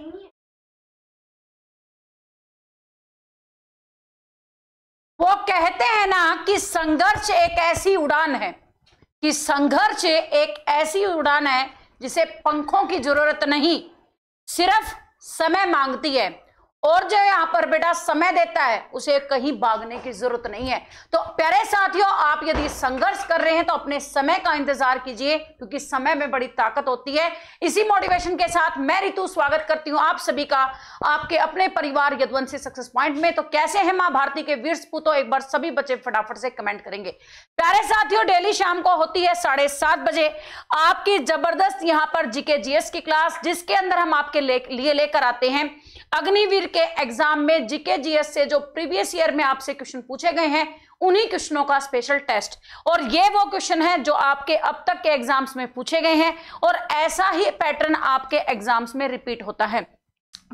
नहीं है वो कहते हैं ना कि संघर्ष एक ऐसी उड़ान है कि संघर्ष एक ऐसी उड़ान है जिसे पंखों की जरूरत नहीं सिर्फ समय मांगती है और जो यहां पर बेटा समय देता है उसे कहीं भागने की जरूरत नहीं है तो प्यारे साथियों आप यदि संघर्ष कर रहे हैं तो अपने समय का इंतजार कीजिए क्योंकि समय में बड़ी ताकत होती है इसी मोटिवेशन के साथ मैं रितु स्वागत करती हूं आप सभी का आपके अपने परिवार यदवंशी सक्सेस पॉइंट में तो कैसे है मां भारती के वीर सपूतों एक बार सभी बच्चे फटाफट से कमेंट करेंगे प्यारे साथियों डेली शाम को होती है साढ़े सात बजे आपकी जबरदस्त यहां पर जीके जीएस की क्लास जिसके अंदर हम आपके लिए लेकर आते हैं अग्निवीर के एग्जाम में जीके जीएस से जो प्रीवियस ईयर में आपसे क्वेश्चन पूछे गए हैं उन्हीं क्वेश्चनों का स्पेशल टेस्ट और ये वो क्वेश्चन है जो आपके अब तक के एग्जाम्स में पूछे गए हैं और ऐसा ही पैटर्न आपके एग्जाम्स में रिपीट होता है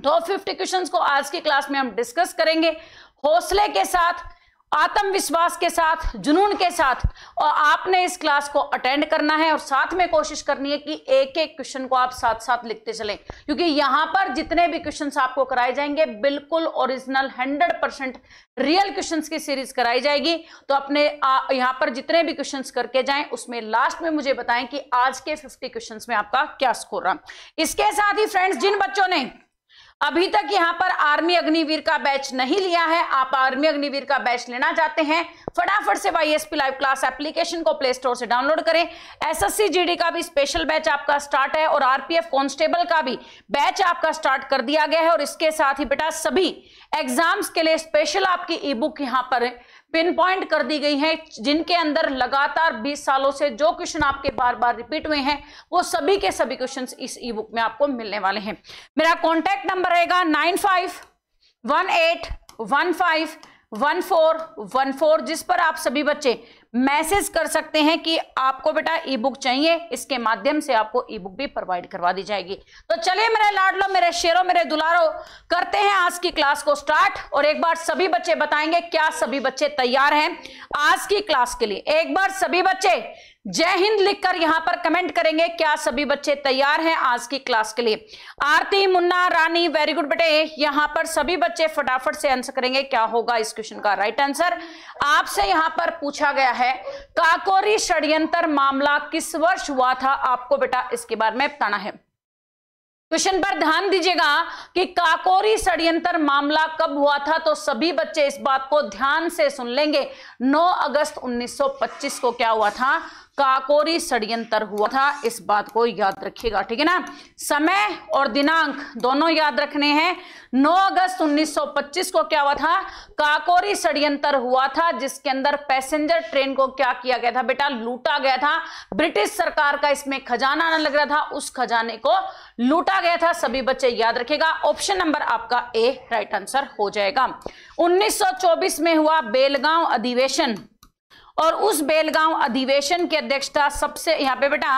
तो फिफ्टी क्वेश्चन को आज की क्लास में हम डिस्कस करेंगे हौसले के साथ आत्मविश्वास के साथ जुनून के साथ और आपने इस क्लास को अटेंड करना है और साथ में कोशिश करनी है कि एक एक क्वेश्चन को आप साथ साथ लिखते चलें क्योंकि यहां पर जितने भी क्वेश्चन आपको कराए जाएंगे बिल्कुल ओरिजिनल 100 परसेंट रियल क्वेश्चन की सीरीज कराई जाएगी तो अपने यहां पर जितने भी क्वेश्चन करके जाए उसमें लास्ट में मुझे बताएं कि आज के फिफ्टी क्वेश्चन में आपका क्या स्कोर रहा इसके साथ ही फ्रेंड्स जिन बच्चों ने अभी तक यहां पर आर्मी अग्निवीर का बैच नहीं लिया है आप आर्मी अग्निवीर का बैच लेना चाहते हैं फटाफट से वाई लाइव क्लास एप्लीकेशन को प्ले स्टोर से डाउनलोड करें एसएससी जीडी का भी स्पेशल बैच आपका स्टार्ट है और आरपीएफ कांस्टेबल का भी बैच आपका स्टार्ट कर दिया गया है और इसके साथ ही बेटा सभी एग्जाम्स के लिए स्पेशल आपकी ई बुक यहां पर पिन पॉइंट कर दी गई है जिनके अंदर लगातार 20 सालों से जो क्वेश्चन आपके बार बार रिपीट हुए हैं वो सभी के सभी क्वेश्चंस इस ई बुक में आपको मिलने वाले हैं मेरा कॉन्टैक्ट नंबर रहेगा nine five one eight one five one four one four जिस पर आप सभी बच्चे मैसेज कर सकते हैं कि आपको बेटा ई बुक चाहिए इसके माध्यम से आपको ई बुक भी प्रोवाइड करवा दी जाएगी तो चलिए मेरे लाडलो मेरे शेरों मेरे दुलारो करते हैं आज की क्लास को स्टार्ट और एक बार सभी बच्चे बताएंगे क्या सभी बच्चे तैयार हैं आज की क्लास के लिए एक बार सभी बच्चे जय हिंद लिखकर यहां पर कमेंट करेंगे क्या सभी बच्चे तैयार हैं आज की क्लास के लिए आरती मुन्ना रानी वेरी गुड बेटे यहां पर सभी बच्चे फटाफट से आंसर करेंगे क्या होगा इस क्वेश्चन का राइट आंसर आपसे यहां पर पूछा गया है काकोरी षड्यंत्र मामला किस वर्ष हुआ था आपको बेटा इसके बारे में बताना है क्वेश्चन पर ध्यान दीजिएगा कि काकोरी षड्यंत्र मामला कब हुआ था तो सभी बच्चे इस बात को ध्यान से सुन लेंगे 9 अगस्त 1925 को क्या हुआ था काकोरी षड्यंत्र हुआ था इस बात को याद रखिएगा ठीक है ना समय और दिनांक दोनों याद रखने हैं 9 अगस्त 1925 को क्या हुआ था काकोरी षड्यंत्र हुआ था जिसके अंदर पैसेंजर ट्रेन को क्या किया गया था बेटा लूटा गया था ब्रिटिश सरकार का इसमें खजाना न लग रहा था उस खजाने को लूटा गया था सभी बच्चे याद रखेगा ऑप्शन नंबर आपका ए राइट आंसर हो जाएगा उन्नीस में हुआ बेलगांव अधिवेशन और उस बेलगांव अधिवेशन की अध्यक्षता सबसे यहाँ पे बेटा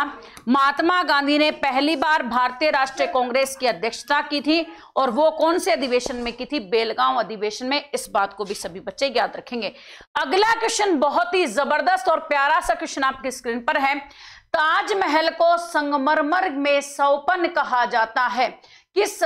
महात्मा गांधी ने पहली बार भारतीय राष्ट्रीय कांग्रेस की अध्यक्षता की थी और वो कौन से अधिवेशन में की थी बेलगांव अधिवेशन में इस बात को भी सभी बच्चे याद रखेंगे अगला क्वेश्चन बहुत ही जबरदस्त और प्यारा सा क्वेश्चन आपकी स्क्रीन पर है ताजमहल को संगमरमर में सौपन कहा जाता है किस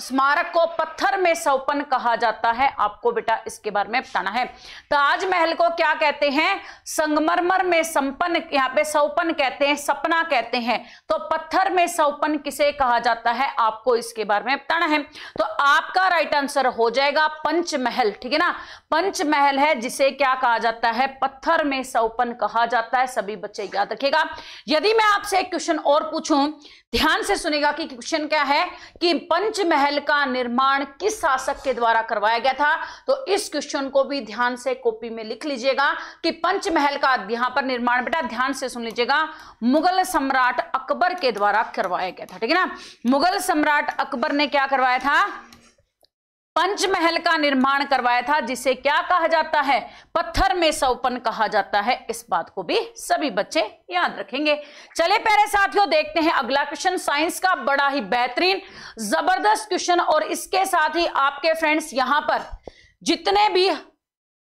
स्मारक को पत्थर में सौपन कहा जाता है आपको बेटा इसके बारे में बताना है ताजमहल तो को क्या कहते हैं संगमरमर में संपन्न यहाँ पे सौपन कहते हैं सपना कहते हैं तो पत्थर में सौपन किसे कहा जाता है आपको इसके बारे में बताना है तो आपका राइट आंसर हो जाएगा पंचमहल ठीक है ना पंचमहल है जिसे क्या कहा जाता है पत्थर में सौपन कहा जाता है सभी बच्चे याद रखेगा यदि मैं आपसे एक क्वेश्चन और पूछू ध्यान से सुनेगा कि क्वेश्चन क्या है कि पंचमहल का निर्माण किस शासक के द्वारा करवाया गया था तो इस क्वेश्चन को भी ध्यान से कॉपी में लिख लीजिएगा कि पंचमहल का यहां पर निर्माण बेटा ध्यान से सुन लीजिएगा मुगल सम्राट अकबर के द्वारा करवाया गया था ठीक है ना मुगल सम्राट अकबर ने क्या करवाया था पंचमहल का निर्माण करवाया था जिसे क्या कहा जाता है पत्थर में सौपन कहा जाता है इस बात को भी सभी बच्चे याद रखेंगे चले प्यारे साथियों देखते हैं अगला क्वेश्चन साइंस का बड़ा ही बेहतरीन जबरदस्त क्वेश्चन और इसके साथ ही आपके फ्रेंड्स यहां पर जितने भी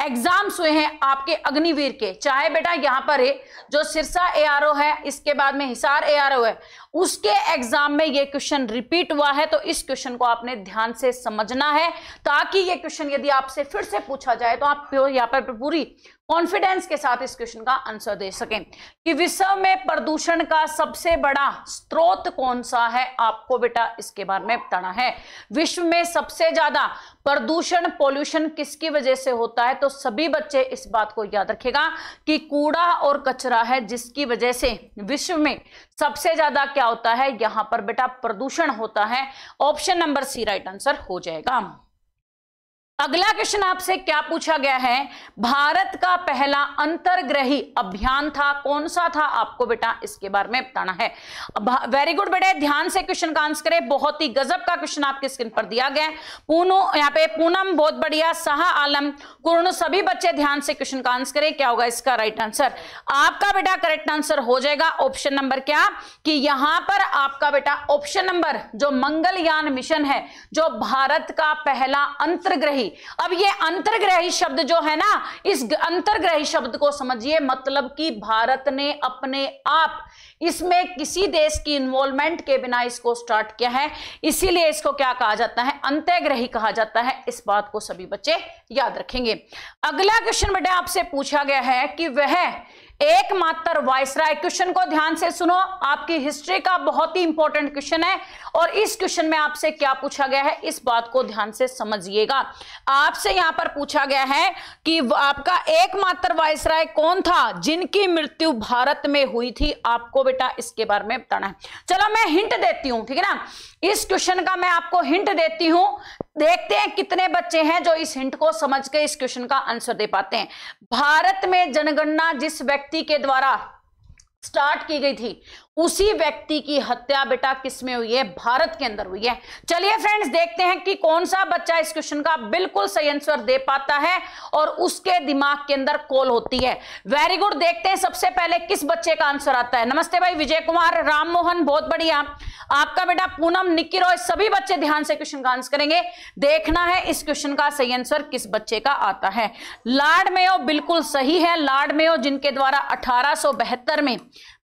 एग्जाम्स हुए हैं आपके अग्निवीर के चाहे बेटा यहाँ पर है जो सिरसा एआरओ है इसके बाद में हिसार एआरओ है उसके एग्जाम में ये क्वेश्चन रिपीट हुआ है तो इस क्वेश्चन को आपने ध्यान से समझना है ताकि ये क्वेश्चन यदि आपसे फिर से पूछा जाए तो आप यहाँ पर पूरी कॉन्फिडेंस के साथ इस क्वेश्चन का आंसर दे सकें कि विश्व में प्रदूषण का सबसे बड़ा स्रोत कौन सा है आपको बेटा इसके बारे में बताना है विश्व में सबसे ज्यादा प्रदूषण पॉल्यूशन किसकी वजह से होता है तो सभी बच्चे इस बात को याद रखेगा कि कूड़ा और कचरा है जिसकी वजह से विश्व में सबसे ज्यादा क्या होता है यहां पर बेटा प्रदूषण होता है option number C right answer हो जाएगा अगला क्वेश्चन आपसे क्या पूछा गया है भारत का पहला अंतर्ग्रही अभियान था कौन सा था आपको बेटा इसके बारे में बताना है वेरी गुड हाँ, बेटे ध्यान से क्वेश्चन का आंसर करें बहुत ही गजब का क्वेश्चन आपके स्क्रीन पर दिया गया है पूनो यहाँ पे पूनम बहुत बढ़िया शाह आलम कुर्ण सभी बच्चे ध्यान से क्वेश्चन का आंसर करें क्या होगा इसका राइट आंसर आपका बेटा करेक्ट आंसर हो जाएगा ऑप्शन नंबर क्या कि यहां पर आपका बेटा ऑप्शन नंबर जो मंगलयान मिशन है जो भारत का पहला अंतर्ग्रही थी अब ये अंतर्ग्रही शब्द जो है ना इस अंतर्ग्रही शब्द को समझिए मतलब कि भारत ने अपने आप इसमें किसी देश की इन्वॉल्वमेंट के बिना इसको स्टार्ट किया है इसीलिए इसको क्या कहा जाता है अंत्यग्रही कहा जाता है इस बात को सभी बच्चे याद रखेंगे अगला क्वेश्चन बेटा आपसे पूछा गया है कि वह एकमात्र वायसराय क्वेश्चन को ध्यान से सुनो आपकी हिस्ट्री का बहुत ही इंपॉर्टेंट क्वेश्चन है और इस क्वेश्चन में आपसे क्या पूछा गया है इस बात को ध्यान से समझिएगा आपसे यहां पर पूछा गया है कि आपका एकमात्र वायसराय कौन था जिनकी मृत्यु भारत में हुई थी आपको बेटा इसके बारे में बताना है चलो मैं हिंट देती हूं ठीक है ना इस क्वेश्चन का मैं आपको हिंट देती हूं देखते हैं कितने बच्चे हैं जो इस हिंट को समझ के इस क्वेश्चन का आंसर दे पाते हैं भारत में जनगणना जिस व्यक्ति के द्वारा स्टार्ट की गई थी उसी व्यक्ति की हत्या बेटा किसमें हुई है भारत के अंदर हुई है चलिए फ्रेंड्स देखते हैं कि कौन सा बच्चा इस क्वेश्चन का बिल्कुल सही आंसर दे पाता है और उसके दिमाग के अंदर कॉल होती है वेरी गुड देखते हैं सबसे पहले किस बच्चे का आंसर आता है नमस्ते भाई विजय कुमार राम मोहन बहुत बढ़िया आपका बेटा पूनम निक्की रॉय सभी बच्चे ध्यान से क्वेश्चन का आंसर करेंगे देखना है इस क्वेश्चन का सही आंसर किस बच्चे का आता है लाड मेयो बिल्कुल सही है लाड मेयो जिनके द्वारा अठारह में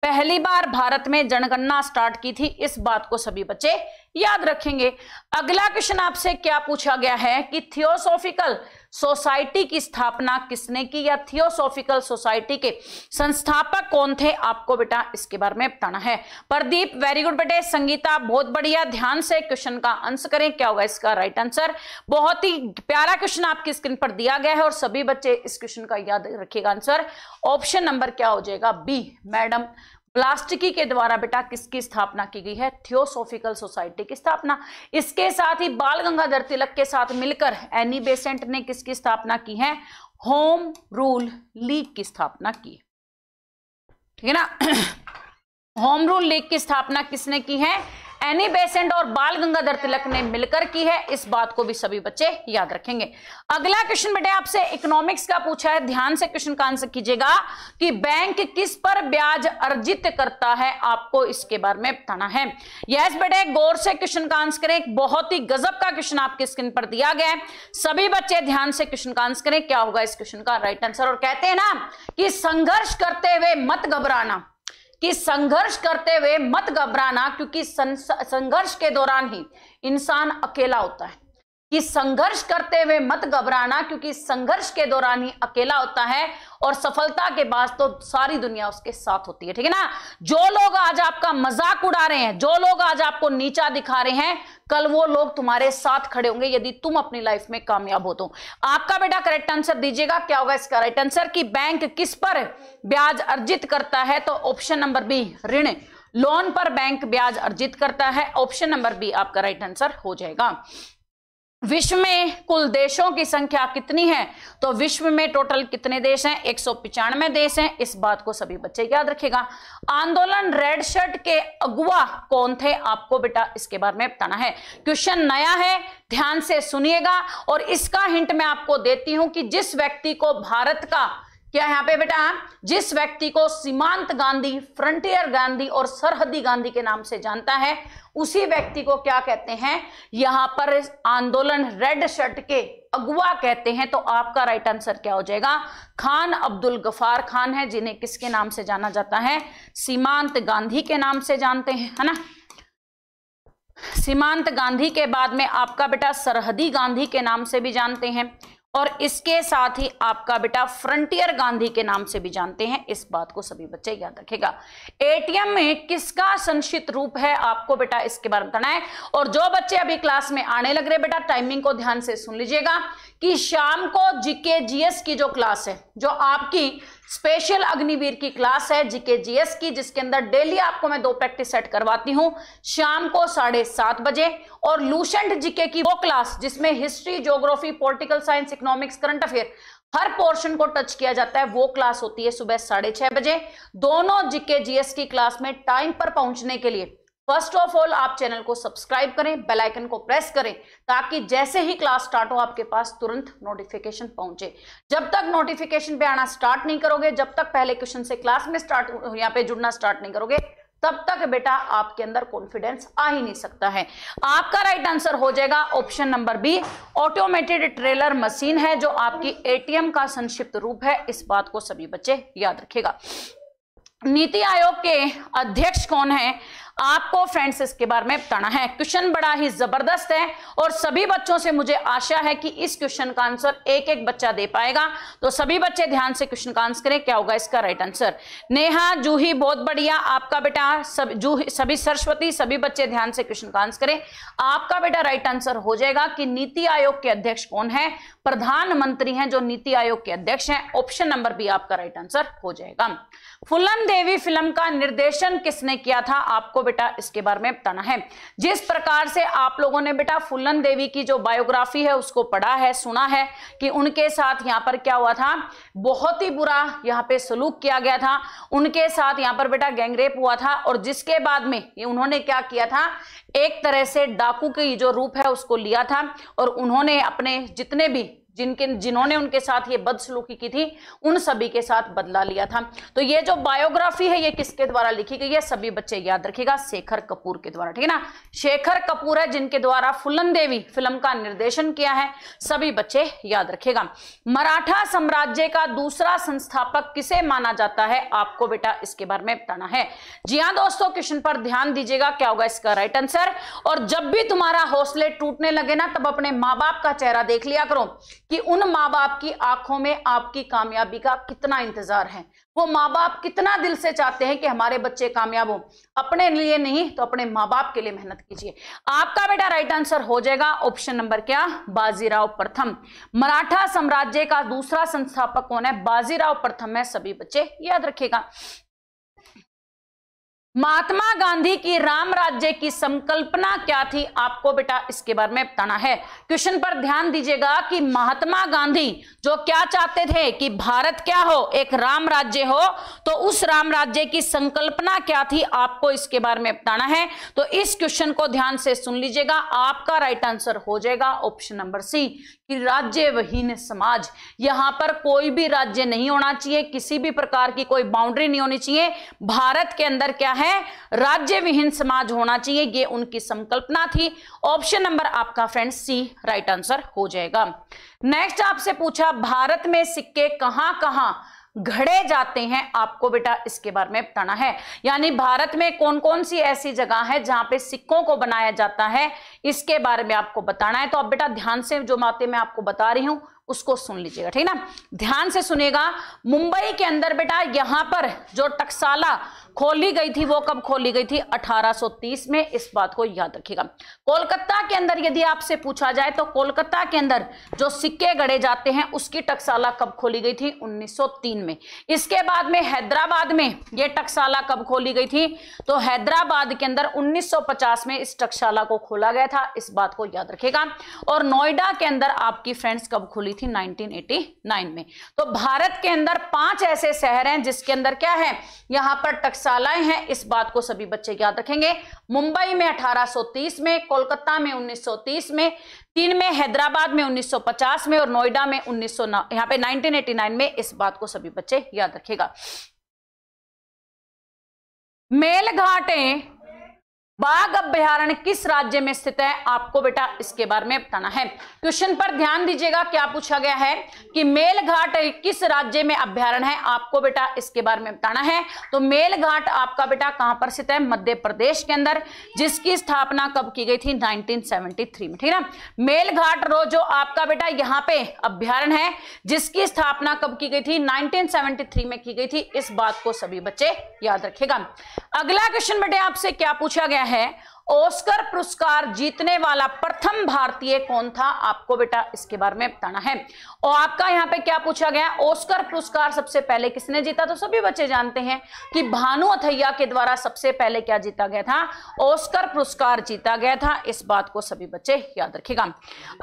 पहली बार भारत में जनगणना स्टार्ट की थी इस बात को सभी बच्चे याद रखेंगे अगला क्वेश्चन आपसे क्या पूछा गया है कि थियोसोफिकल सोसाइटी की स्थापना किसने की या थियोसोफिकल सोसाइटी के संस्थापक कौन थे आपको बेटा इसके बारे में बताना है प्रदीप वेरी गुड बेटे संगीता बहुत बढ़िया ध्यान से क्वेश्चन का आंसर करें क्या होगा इसका राइट आंसर बहुत ही प्यारा क्वेश्चन आपकी स्क्रीन पर दिया गया है और सभी बच्चे इस क्वेश्चन का याद रखिएगा आंसर ऑप्शन नंबर क्या हो जाएगा बी मैडम प्लास्टिकी के द्वारा बेटा किसकी स्थापना की गई है थियोसोफिकल सोसाइटी की स्थापना इसके साथ ही बाल गंगाधर तिलक के साथ मिलकर एनी बेसेंट ने किसकी स्थापना की है होम रूल लीग की स्थापना की ठीक है ना होम रूल लीग की स्थापना किसने की है एनी बेसेंट और बाल गंगाधर तिलक ने मिलकर की है इस बात को भी सभी बच्चे याद रखेंगे अगला क्वेश्चन बेटे आपसे इकोनॉमिक्स का पूछा है ध्यान से क्वेश्चन का आंसर कीजिएगा कि बैंक किस पर ब्याज अर्जित करता है आपको इसके बारे में बताना है यस बेटे गौर से क्वेश्चन का आंसर करें बहुत ही गजब का क्वेश्चन आपके स्क्रीन पर दिया गया है सभी बच्चे ध्यान से क्वेश्चन का आंसर करें क्या होगा इस क्वेश्चन का राइट आंसर और कहते हैं ना कि संघर्ष करते हुए मत घबराना कि संघर्ष करते हुए मत घबराना क्योंकि संघर्ष के दौरान ही इंसान अकेला होता है कि संघर्ष करते हुए मत घबराना क्योंकि संघर्ष के दौरान ही अकेला होता है और सफलता के बाद तो सारी दुनिया उसके साथ होती है ठीक है ना जो लोग आज आपका मजाक उड़ा रहे हैं जो लोग आज आपको नीचा दिखा रहे हैं कल वो लोग तुम्हारे साथ खड़े होंगे यदि तुम अपनी लाइफ में कामयाब हो तो आपका बेटा करेक्ट आंसर दीजिएगा क्या होगा इसका राइट आंसर की बैंक किस पर ब्याज अर्जित करता है तो ऑप्शन नंबर बी ऋण लोन पर बैंक ब्याज अर्जित करता है ऑप्शन नंबर बी आपका राइट आंसर हो जाएगा विश्व में कुल देशों की संख्या कितनी है तो विश्व में टोटल कितने देश हैं एक देश हैं इस बात को सभी बच्चे याद रखेगा आंदोलन रेड शर्ट के अगुआ कौन थे आपको बेटा इसके बारे में बताना है क्वेश्चन नया है ध्यान से सुनिएगा और इसका हिंट मैं आपको देती हूं कि जिस व्यक्ति को भारत का क्या यहां पे बेटा जिस व्यक्ति को सीमांत गांधी फ्रंटियर गांधी और सरहदी गांधी के नाम से जानता है उसी व्यक्ति को क्या कहते हैं यहां पर आंदोलन रेड शर्ट के अगुआ कहते हैं तो आपका राइट आंसर क्या हो जाएगा खान अब्दुल गफार खान है जिन्हें किसके नाम से जाना जाता है सीमांत गांधी के नाम से जानते हैं है ना सीमांत गांधी के बाद में आपका बेटा सरहदी गांधी के नाम से भी जानते हैं और इसके साथ ही आपका बेटा फ्रंटियर गांधी के नाम से भी जानते हैं इस बात को सभी बच्चे याद रखेगा एटीएम में किसका संक्षित रूप है आपको बेटा इसके बारे में बताना है और जो बच्चे अभी क्लास में आने लग रहे बेटा टाइमिंग को ध्यान से सुन लीजिएगा कि शाम को जीके जीएस की जो क्लास है जो आपकी स्पेशल अग्निवीर की क्लास है जीके जीएस की जिसके अंदर डेली आपको मैं दो प्रैक्टिस सेट करवाती हूं शाम को साढ़े सात बजे और लूशेंट जीके की वो क्लास जिसमें history geography political science economics current affair हर पोर्शन को टच किया जाता है वो क्लास होती है सुबह साढ़े छह बजे दोनों जीके जीएस की क्लास में टाइम पर पहुंचने के लिए फर्स्ट ऑफ ऑल आप चैनल को सब्सक्राइब करें बेल आइकन को प्रेस करें ताकि जैसे ही क्लास स्टार्ट हो आपके पास तुरंत नोटिफिकेशन पहुंचे जब तक नोटिफिकेशन पे आना स्टार्ट नहीं करोगे जब तक पहले क्वेश्चन से क्लास में स्टार्ट यहाँ पे जुड़ना स्टार्ट नहीं करोगे तब तक बेटा आपके अंदर कॉन्फिडेंस आ ही नहीं सकता है आपका राइट right आंसर हो जाएगा option number B automated teller machine है जो आपकी एटीएम का संक्षिप्त रूप है इस बात को सभी बच्चे याद रखेगा नीति आयोग के अध्यक्ष कौन है आपको फ्रेंड्स इसके बारे में बताना है क्वेश्चन बड़ा ही जबरदस्त है और सभी बच्चों से मुझे आशा है कि इस क्वेश्चन का आंसर एक एक बच्चा दे पाएगा तो सभी बच्चे ध्यान से क्वेश्चन का आंसर करें क्या होगा इसका राइट आंसर नेहा जूही बहुत बढ़िया आपका बेटा सब जूही सभी सरस्वती सभी बच्चे ध्यान से क्वेश्चन का आंसर करें आपका बेटा राइट आंसर हो जाएगा कि नीति आयोग के अध्यक्ष कौन है प्रधानमंत्री हैं जो नीति आयोग के अध्यक्ष हैं ऑप्शन नंबर बी आपका राइट आंसर हो जाएगा फुलन देवी फिल्म का निर्देशन किसने किया था आपको बेटा इसके बारे में बताना है जिस प्रकार से आप लोगों ने बेटा फुलन देवी की जो बायोग्राफी है उसको पढ़ा है सुना है कि उनके साथ यहां पर क्या हुआ था बहुत ही बुरा यहां पे सलूक किया गया था उनके साथ यहां पर बेटा गैंगरेप हुआ था और जिसके बाद में ये उन्होंने क्या किया था एक तरह से डाकू की जो रूप है उसको लिया था और उन्होंने अपने जितने भी जिनके जिन्होंने उनके साथ ये बदसलूकी की थी उन सभी के साथ बदला लिया था तो ये जो बायोग्राफी है ये किसके द्वारा लिखी गई है सभी बच्चे याद रखिएगा शेखर कपूर के द्वारा ठीक है ना शेखर कपूर है जिनके द्वारा फुलन देवी फिल्म का निर्देशन किया है सभी बच्चे याद रखेगा मराठा साम्राज्य का दूसरा संस्थापक किसे माना जाता है आपको बेटा इसके बारे में बताना है जी हाँ दोस्तों क्वेश्चन पर ध्यान दीजिएगा क्या होगा इसका राइट आंसर और जब भी तुम्हारा हौसले टूटने लगे ना तब अपने माँ बाप का चेहरा देख लिया करो कि उन माँ बाप की आंखों में आपकी कामयाबी का कितना इंतजार है वो माँ बाप कितना दिल से चाहते हैं कि हमारे बच्चे कामयाब हो अपने लिए नहीं तो अपने माँ बाप के लिए मेहनत कीजिए आपका बेटा राइट आंसर हो जाएगा ऑप्शन नंबर क्या बाजीराव प्रथम मराठा साम्राज्य का दूसरा संस्थापक कौन है बाजीराव प्रथम है सभी बच्चे याद रखेगा महात्मा गांधी की राम राज्य की संकल्पना क्या थी आपको बेटा इसके बारे में बताना है क्वेश्चन पर ध्यान दीजिएगा कि महात्मा गांधी जो क्या चाहते थे कि भारत क्या हो एक राम राज्य हो तो उस राम राज्य की संकल्पना क्या थी आपको इसके बारे में बताना है तो इस क्वेश्चन को ध्यान से सुन लीजिएगा आपका राइट आंसर हो जाएगा ऑप्शन नंबर सी राज्य विहीन समाज यहां पर कोई भी राज्य नहीं होना चाहिए किसी भी प्रकार की कोई बाउंड्री नहीं होनी चाहिए भारत के अंदर क्या है राज्य विहीन समाज होना चाहिए ये उनकी संकल्पना थी ऑप्शन नंबर आपका फ्रेंड सी राइट आंसर हो जाएगा नेक्स्ट आपसे पूछा भारत में सिक्के कहां कहां घड़े जाते हैं आपको बेटा इसके बारे में बताना है यानी भारत में कौन कौन सी ऐसी जगह है जहां पे सिक्कों को बनाया जाता है इसके बारे में आपको बताना है तो अब बेटा ध्यान से जो बातें मैं आपको बता रही हूं उसको सुन लीजिएगा ठीक ना ध्यान से सुनेगा मुंबई के अंदर बेटा यहां पर जो टकसाला खोली गई थी वो कब खोली गई थी 1830 में इस बात को याद रखिएगा कोलकाता के अंदर यदि आपसे पूछा जाए तो कोलकाता के अंदर जो सिक्के गड़े जाते हैं उसकी टकसाला कब खोली गई थी 1903 में इसके बाद में हैदराबाद में ये टकसाला कब खोली गई थी तो हैदराबाद के अंदर 1950 में इस टक्साला को खोला गया था इस बात को याद रखेगा और नोएडा के अंदर आपकी फ्रेंड्स कब खुली थी 1989 में तो भारत के अंदर पांच ऐसे शहर हैं जिसके अंदर क्या है यहां पर टकसालाएं हैं इस बात को सभी बच्चे याद रखेंगे मुंबई में 1830 में कोलकाता में 1930 में तीन में हैदराबाद में 1950 में और नोएडा में 1909 यहां पे 1989 में इस बात को सभी बच्चे याद रखेगा मेलघाटें बाघ अभ्यारण्य किस राज्य में स्थित है आपको बेटा इसके बारे में बताना है क्वेश्चन पर ध्यान दीजिएगा क्या पूछा गया है कि मेलघाट किस राज्य में अभ्यारण है आपको बेटा इसके बारे में बताना है तो मेलघाट आपका बेटा कहां पर स्थित है मध्य प्रदेश के अंदर जिसकी स्थापना कब की गई थी 1973 में ठीक है मेलघाट रो जो आपका बेटा यहाँ पे अभ्यारण है जिसकी स्थापना कब की गई थी थ्री में की गई थी इस बात को सभी बच्चे याद रखेगा अगला क्वेश्चन बेटे आपसे क्या पूछा गया है ऑस्कर पुरस्कार जीतने वाला प्रथम भारतीय कौन था आपको बेटा इसके बारे में बताना है और आपका यहाँ पे क्या पूछा गया ऑस्कर पुरस्कार सबसे पहले किसने जीता तो सभी बच्चे जानते हैं कि भानु अथैया के द्वारा सबसे पहले क्या जीता गया था ऑस्कर पुरस्कार जीता गया था इस बात को सभी बच्चे याद रखेगा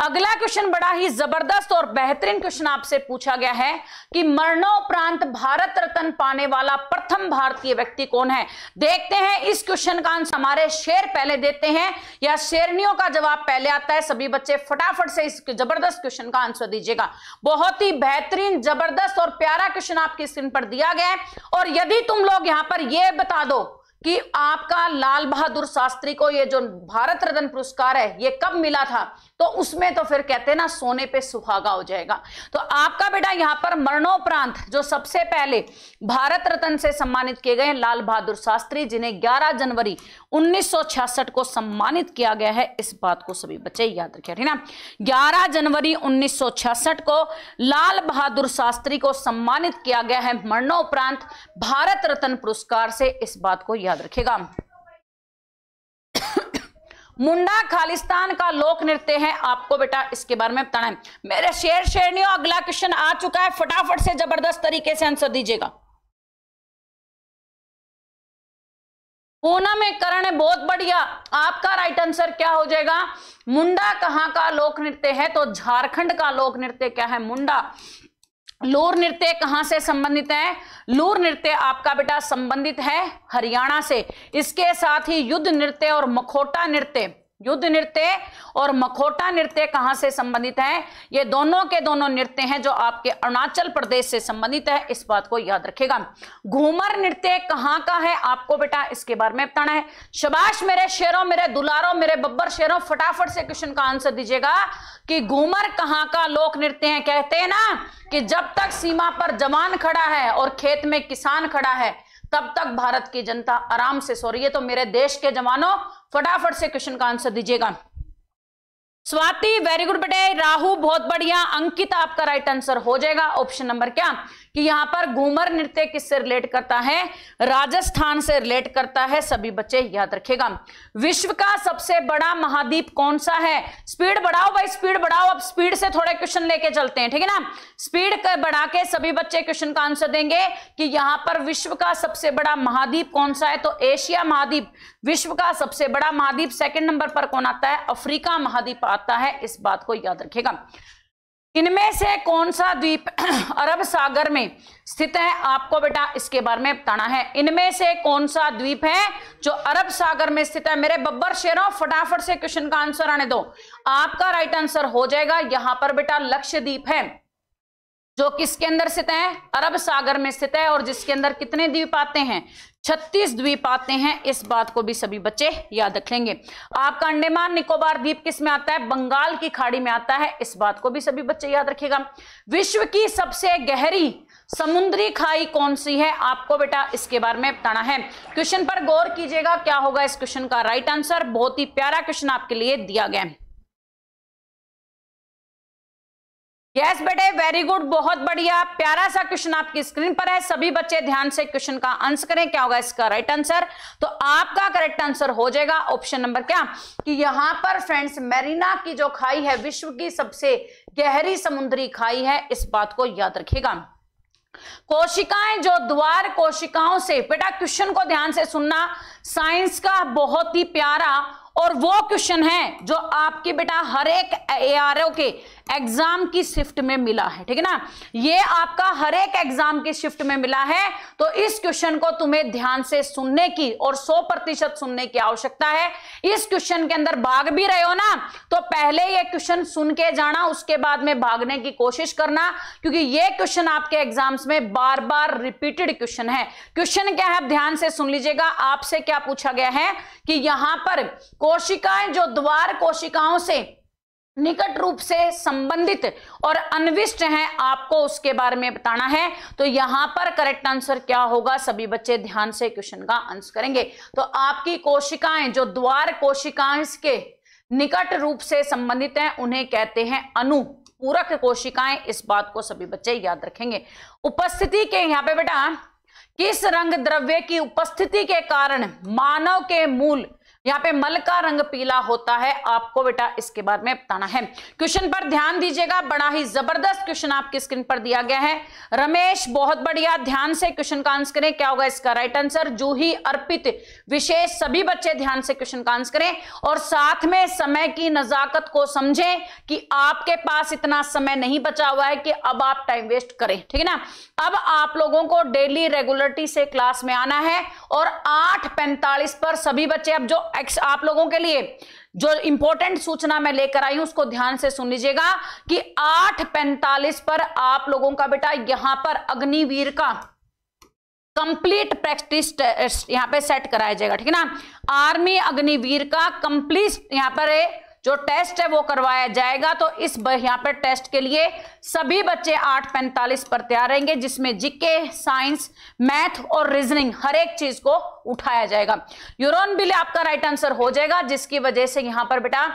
अगला क्वेश्चन बड़ा ही जबरदस्त और बेहतरीन क्वेश्चन आपसे पूछा गया है कि मरणोपरांत भारत रत्न पाने वाला प्रथम भारतीय व्यक्ति कौन है देखते हैं इस क्वेश्चन का आंसर हमारे शेर पहले पहले देते हैं या शेरनियों का जवाब पहले आता है सभी बच्चे फटाफट से इस जबरदस्त क्वेश्चन का आंसर दीजिएगा बहुत ही बेहतरीन जबरदस्त और प्यारा क्वेश्चन आपकी स्क्रीन पर दिया गया है और यदि तुम लोग यहां पर यह बता दो कि आपका लाल बहादुर शास्त्री को ये जो भारत रत्न पुरस्कार है ये कब मिला था तो उसमें तो फिर कहते हैं ना सोने पे सुहागा हो जाएगा तो आपका बेटा यहां पर मरणोपरांत जो सबसे पहले भारत रत्न से सम्मानित किए गए लाल बहादुर शास्त्री जिन्हें 11 जनवरी 1966 को सम्मानित किया गया है इस बात को सभी बच्चे याद रखिए ठीक ना 11 जनवरी 1966 को लाल बहादुर शास्त्री को सम्मानित किया गया है मरणोपरांत भारत रत्न पुरस्कार से इस बात को याद रखेगा मुंडा खालिस्तान का लोक नृत्य है आपको बेटा इसके बारे में बताना है मेरे शेर शेरणियों अगला क्वेश्चन आ चुका है फटाफट से जबरदस्त तरीके से आंसर दीजिएगा पूना में करण है बहुत बढ़िया आपका राइट आंसर क्या हो जाएगा मुंडा कहां का लोक नृत्य है तो झारखंड का लोक नृत्य क्या है मुंडा लोर नृत्य कहां से संबंधित है लोर नृत्य आपका बेटा संबंधित है हरियाणा से इसके साथ ही युद्ध नृत्य और मखोटा नृत्य युद्ध नृत्य और मखोटा नृत्य कहां से संबंधित है ये दोनों के दोनों नृत्य हैं जो आपके अरुणाचल प्रदेश से संबंधित है इस बात को याद रखेगा घूमर नृत्य कहां का है आपको बेटा इसके बारे में बताना है शबाश मेरे शेरों मेरे दुलारों मेरे बब्बर शेरों फटाफट से क्वेश्चन का आंसर दीजिएगा कि घूमर कहां का लोक नृत्य है कहते हैं ना कि जब तक सीमा पर जवान खड़ा है और खेत में किसान खड़ा है तब तक भारत की जनता आराम से सो रही है तो मेरे देश के जवानों फटाफट से क्वेश्चन का आंसर दीजिएगा स्वाति वेरी गुड बेटे राहु बहुत बढ़िया अंकित आपका राइट आंसर हो जाएगा ऑप्शन नंबर क्या कि यहां पर घूमर नृत्य किससे रिलेट करता है राजस्थान से रिलेट करता है सभी बच्चे याद रखेगा विश्व का सबसे बड़ा महाद्वीप कौन सा है स्पीड बढ़ाओ भाई स्पीड बढ़ाओ अब स्पीड से थोड़े क्वेश्चन लेके चलते हैं ठीक है ना स्पीड बढ़ा के सभी बच्चे क्वेश्चन का आंसर देंगे कि यहां पर विश्व का सबसे बड़ा महाद्वीप कौन सा है तो एशिया महाद्वीप विश्व का सबसे बड़ा महाद्वीप सेकंड नंबर पर कौन आता है अफ्रीका महाद्वीप आता है इस बात को याद रखेगा इनमें से कौन सा द्वीप अरब सागर में स्थित है आपको बेटा इसके बारे में बताना है इनमें से कौन सा द्वीप है जो अरब सागर में स्थित है मेरे बब्बर शेरों फटाफट से क्वेश्चन का आंसर आने दो आपका राइट आंसर हो जाएगा यहां पर बेटा द्वीप है जो किसके अंदर स्थित है अरब सागर में स्थित है और जिसके अंदर कितने द्वीप आते हैं छत्तीस द्वीप आते हैं इस बात को भी सभी बच्चे याद रख लेंगे आपका अंडेमान निकोबार द्वीप किस में आता है बंगाल की खाड़ी में आता है इस बात को भी सभी बच्चे याद रखेगा विश्व की सबसे गहरी समुद्री खाई कौन सी है आपको बेटा इसके बारे में बताना है क्वेश्चन पर गौर कीजिएगा क्या होगा इस क्वेश्चन का राइट आंसर बहुत ही प्यारा क्वेश्चन आपके लिए दिया गया है यस बेटे वेरी गुड बहुत बढ़िया प्यारा सा क्वेश्चन आपकी स्क्रीन पर है सभी बच्चे ध्यान से क्वेश्चन का आंसर करें क्या होगा इसका राइट आंसर तो आपका करेक्ट आंसर हो जाएगा ऑप्शन नंबर क्या कि यहां पर फ्रेंड्स मेरीना की जो खाई है विश्व की सबसे गहरी समुद्री खाई है इस बात को याद रखिएगा कोशिकाएं जो द्वार कोशिकाओं से बेटा क्वेश्चन को ध्यान से सुनना साइंस का बहुत ही प्यारा और वो क्वेश्चन है जो आपके बेटा हर एक एआरओ के एग्जाम की शिफ्ट में मिला है ठीक है ना ये आपका हर एक एग्जाम की शिफ्ट में मिला है तो इस क्वेश्चन को तुम्हें ध्यान से सुनने की और 100 प्रतिशत सुनने की आवश्यकता है इस क्वेश्चन के अंदर भाग भी रहे हो ना तो पहले ये क्वेश्चन सुन के जाना उसके बाद में भागने की कोशिश करना क्योंकि ये क्वेश्चन आपके एग्जाम्स में बार बार रिपीटेड क्वेश्चन है क्वेश्चन क्या है ध्यान से सुन लीजिएगा आपसे क्या पूछा गया है कि यहां पर कोशिकाएं जो द्वार कोशिकाओं से निकट रूप से संबंधित और अनविष्ट हैं आपको उसके बारे में बताना है तो यहां पर करेक्ट आंसर क्या होगा सभी बच्चे ध्यान से क्वेश्चन का आंसर करेंगे तो आपकी कोशिकाएं जो द्वार कोशिकाएं के निकट रूप से संबंधित हैं उन्हें कहते हैं अनु पूरक कोशिकाएं इस बात को सभी बच्चे याद रखेंगे उपस्थिति के यहाँ पे बेटा किस रंग द्रव्य की उपस्थिति के कारण मानव के मूल यहाँ पे मल का रंग पीला होता है आपको बेटा इसके बारे में बताना है क्वेश्चन पर ध्यान दीजिएगा बड़ा ही जबरदस्त क्वेश्चन आपकी स्क्रीन पर दिया गया है रमेश बहुत बढ़िया ध्यान से क्वेश्चन का आंसर करें क्या होगा इसका राइट आंसर जूही अर्पित विशेष सभी बच्चे ध्यान से क्वेश्चन का आंसर करें और साथ में समय की नजाकत को समझें कि आपके पास इतना समय नहीं बचा हुआ है कि अब आप टाइम वेस्ट करें ठीक है ना अब आप लोगों को डेली रेगुलरिटी से क्लास में आना है और आठ पैंतालीस पर सभी बच्चे अब जो एक्स आप लोगों के लिए जो इंपॉर्टेंट सूचना मैं लेकर आई हूं उसको ध्यान से सुन लीजिएगा कि आठ पैंतालीस पर आप लोगों का बेटा यहां पर अग्निवीर का कंप्लीट प्रैक्टिस यहां पे सेट कराया जाएगा ठीक है ना आर्मी अग्निवीर का कंप्लीट यहां पर है जो टेस्ट है वो करवाया जाएगा तो इस यहाँ पर टेस्ट के लिए सभी बच्चे आठ पैंतालीस पर तैयार रहेंगे जिसमें जीके साइंस मैथ और रीजनिंग हर एक चीज को उठाया जाएगा यूरोन बिल आपका राइट आंसर हो जाएगा जिसकी वजह से यहां पर बेटा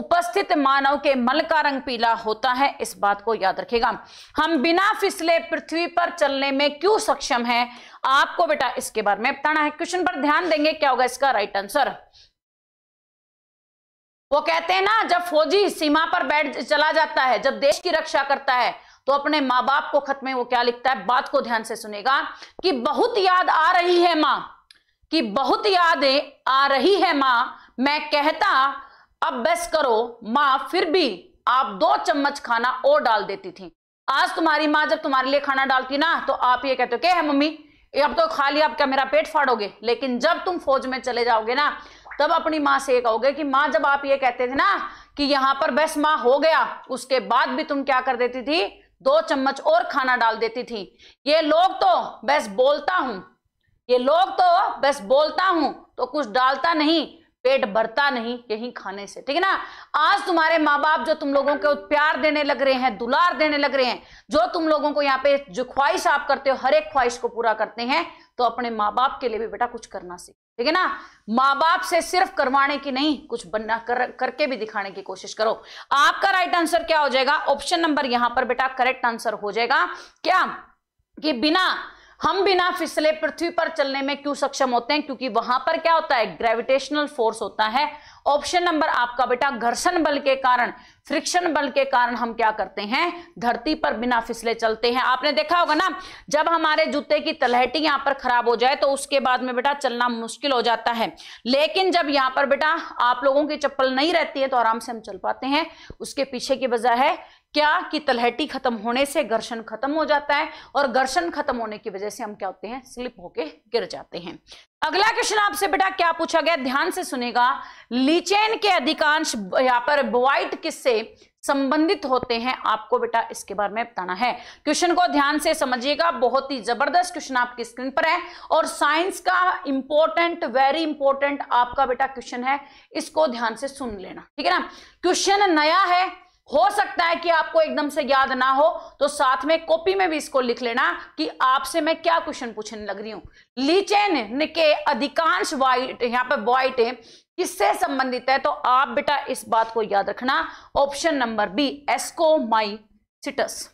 उपस्थित मानव के मल का रंग पीला होता है इस बात को याद रखेगा हम बिना फिसले पृथ्वी पर चलने में क्यों सक्षम है आपको बेटा इसके बारे में बताना है क्वेश्चन पर ध्यान देंगे क्या होगा इसका राइट आंसर वो कहते हैं ना जब फौजी सीमा पर बैठ चला जाता है जब देश की रक्षा करता है तो अपने माँ बाप को खत में वो क्या लिखता है बात को ध्यान से सुनेगा कि बहुत याद आ रही है माँ कि बहुत यादें आ रही है माँ मैं कहता अब बस करो माँ फिर भी आप दो चम्मच खाना और डाल देती थी आज तुम्हारी माँ जब तुम्हारे लिए खाना डालती ना तो आप ये कहते हो क्या है मम्मी अब तो खाली आप क्या मेरा पेट फाड़ोगे लेकिन जब तुम फौज में चले जाओगे ना तब अपनी माँ से ये कहोगे कि माँ जब आप ये कहते थे ना कि यहाँ पर बस माँ हो गया उसके बाद भी तुम क्या कर देती थी दो चम्मच और खाना डाल देती थी ये लोग तो बस बोलता हूं ये लोग तो बस बोलता हूं तो कुछ डालता नहीं पेट भरता नहीं यही खाने से ठीक है ना आज तुम्हारे माँ बाप जो तुम लोगों को प्यार देने लग रहे हैं दुलार देने लग रहे हैं जो तुम लोगों को यहाँ पे जो ख्वाहिश आप करते हो हर एक ख्वाहिश को पूरा करते हैं तो अपने माँ बाप के लिए भी बेटा कुछ करना सीख ठीक है ना माँ बाप से सिर्फ करवाने की नहीं कुछ बनना कर, करके भी दिखाने की कोशिश करो आपका राइट आंसर क्या हो जाएगा ऑप्शन नंबर यहां पर बेटा करेक्ट आंसर हो जाएगा क्या कि बिना हम बिना फिसले पृथ्वी पर चलने में क्यों सक्षम होते हैं क्योंकि वहां पर क्या होता है ग्रेविटेशनल फोर्स होता है ऑप्शन नंबर आपका बेटा घर्षण बल के कारण फ्रिक्शन बल के कारण हम क्या करते हैं धरती पर बिना फिसले चलते हैं आपने देखा होगा ना जब हमारे जूते की तलहटी यहाँ पर खराब हो जाए तो उसके बाद में बेटा चलना मुश्किल हो जाता है लेकिन जब यहाँ पर बेटा आप लोगों की चप्पल नहीं रहती है तो आराम से हम चल पाते हैं उसके पीछे की वजह है क्या कि तलहटी खत्म होने से घर्षण खत्म हो जाता है और घर्षण खत्म होने की वजह से हम क्या होते हैं स्लिप होके गिर जाते हैं अगला क्वेश्चन आपसे बेटा क्या पूछा गया ध्यान से सुनेगा लीचेन के अधिकांश यहाँ पर व्हाइट किससे संबंधित होते हैं आपको बेटा इसके बारे में बताना है क्वेश्चन को ध्यान से समझिएगा बहुत ही जबरदस्त क्वेश्चन आपकी स्क्रीन पर है और साइंस का इंपॉर्टेंट वेरी इंपॉर्टेंट आपका बेटा क्वेश्चन है इसको ध्यान से सुन लेना ठीक है ना क्वेश्चन नया है हो सकता है कि आपको एकदम से याद ना हो तो साथ में कॉपी में भी इसको लिख लेना कि आपसे मैं क्या क्वेश्चन पूछने लग रही हूं लीचेन के अधिकांश वाइट यहां पर वाइट किससे संबंधित है तो आप बेटा इस बात को याद रखना ऑप्शन नंबर बी एस्कोमाइसिटस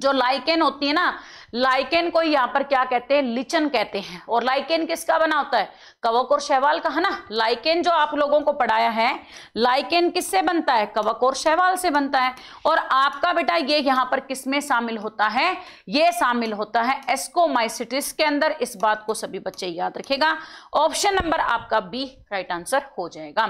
जो लाइकेन होती है ना लाइकेन को यहाँ पर क्या कहते हैं लिचन कहते हैं और लाइकेन किसका बना होता है कवक और शैवाल का है ना लाइकेन जो आप लोगों को पढ़ाया है लाइकेन किससे बनता है कवक और शैवाल से बनता है और आपका बेटा ये यहां पर किस में शामिल होता है ये शामिल होता है एस्कोमाइसिटिस के अंदर इस बात को सभी बच्चे याद रखेगा ऑप्शन नंबर आपका बी राइट आंसर हो जाएगा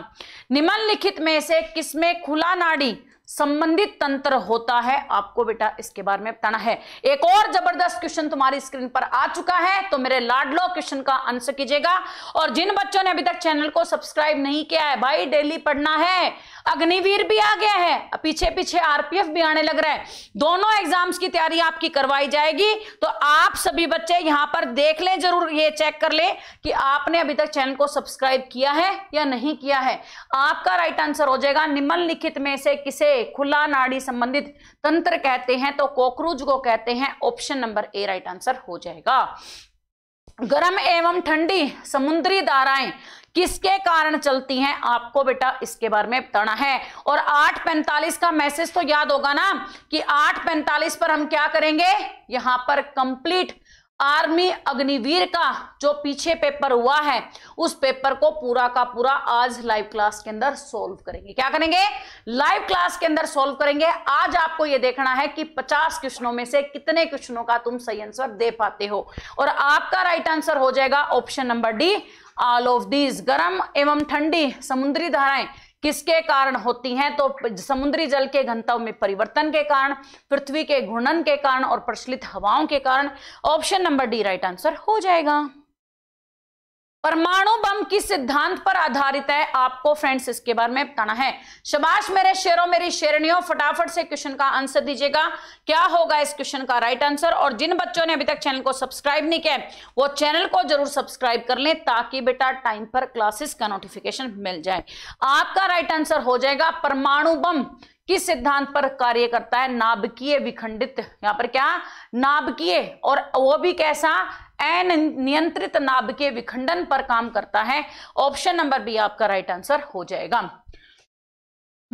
निम्नलिखित में से किसमें खुला नाड़ी संबंधित तंत्र होता है आपको बेटा इसके बारे में बताना है एक और जबरदस्त क्वेश्चन तुम्हारी स्क्रीन पर आ चुका है तो मेरे लाडलो क्वेश्चन का आंसर कीजिएगा और जिन बच्चों ने अभी तक चैनल को सब्सक्राइब नहीं किया है भाई डेली पढ़ना है अग्निवीर भी आ गया है पीछे पीछे आरपीएफ भी आने लग रहा है दोनों एग्जाम्स की तैयारी आपकी करवाई जाएगी तो आप सभी बच्चे यहां पर देख लें जरूर ये चेक कर लें कि आपने अभी तक चैनल को सब्सक्राइब किया है या नहीं किया है आपका राइट आंसर हो जाएगा निम्नलिखित में से किसे खुला नाड़ी संबंधित तंत्र कहते हैं तो कोकरूज को कहते हैं option number A right answer हो जाएगा गर्म एवं ठंडी समुद्री धाराएं किसके कारण चलती हैं आपको बेटा इसके बारे में बताना है और 8:45 का मैसेज तो याद होगा ना कि 8:45 पर हम क्या करेंगे यहां पर कंप्लीट आर्मी अग्निवीर का जो पीछे पेपर हुआ है उस पेपर को पूरा का पूरा आज लाइव क्लास के अंदर सॉल्व करेंगे क्या करेंगे लाइव क्लास के अंदर सॉल्व करेंगे आज आपको यह देखना है कि 50 क्वेश्चनों में से कितने क्वेश्चनों का तुम सही आंसर दे पाते हो और आपका राइट आंसर हो जाएगा option number D all of these गर्म एवं ठंडी समुद्री धाराएं किसके कारण होती हैं तो समुद्री जल के घनत्व में परिवर्तन के कारण पृथ्वी के घूर्णन के कारण और प्रचलित हवाओं के कारण option number D right answer हो जाएगा परमाणु बम किस सिद्धांत पर आधारित है आपको फ्रेंड्स इसके बारे में बताना है शबाश मेरे शेरों मेरी शेरणियों फटाफट से क्वेश्चन का आंसर दीजिएगा क्या होगा इस क्वेश्चन का राइट आंसर और जिन बच्चों ने अभी तक चैनल को सब्सक्राइब नहीं किया वो चैनल को जरूर सब्सक्राइब कर लें ताकि बेटा टाइम पर क्लासेस का नोटिफिकेशन मिल जाए आपका राइट आंसर हो जाएगा परमाणु बम किस सिद्धांत पर कार्य करता है नाभिकीय विखंडित यहां पर क्या नाभिकीय और वो भी कैसा अनियंत्रित नाभ के विखंडन पर काम करता है ऑप्शन नंबर बी आपका राइट आंसर हो जाएगा